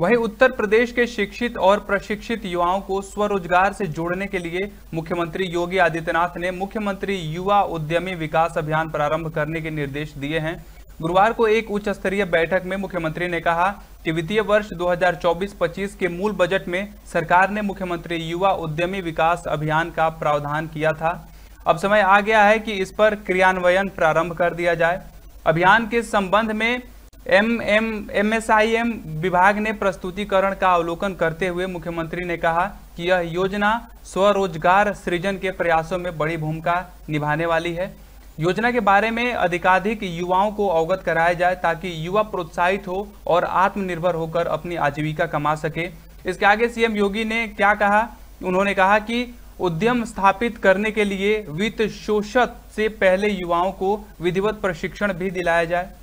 वहीं उत्तर प्रदेश के शिक्षित और प्रशिक्षित युवाओं को स्वरोजगार से जोड़ने के लिए मुख्यमंत्री योगी आदित्यनाथ ने मुख्यमंत्री युवा उद्यमी विकास अभियान प्रारंभ करने के निर्देश दिए हैं गुरुवार को एक उच्च स्तरीय बैठक में मुख्यमंत्री ने कहा कि वित्तीय वर्ष 2024-25 के मूल बजट में सरकार ने मुख्यमंत्री युवा उद्यमी विकास अभियान का प्रावधान किया था अब समय आ गया है कि इस पर क्रियान्वयन प्रारंभ कर दिया जाए अभियान के संबंध में M M M S I M विभाग ने प्रस्तुतिकरण का अवलोकन करते हुए मुख्यमंत्री ने कहा कि यह योजना स्वरोजगार सृजन के प्रयासों में बड़ी भूमिका निभाने वाली है योजना के बारे में अधिकाधिक युवाओं को अवगत कराया जाए ताकि युवा प्रोत्साहित हो और आत्मनिर्भर होकर अपनी आजीविका कमा सके इसके आगे सीएम योगी ने क्या कहा उन्होंने कहा कि उद्यम स्थापित करने के लिए वित्त शोषक से पहले युवाओं को विधिवत प्रशिक्षण भी दिलाया जाए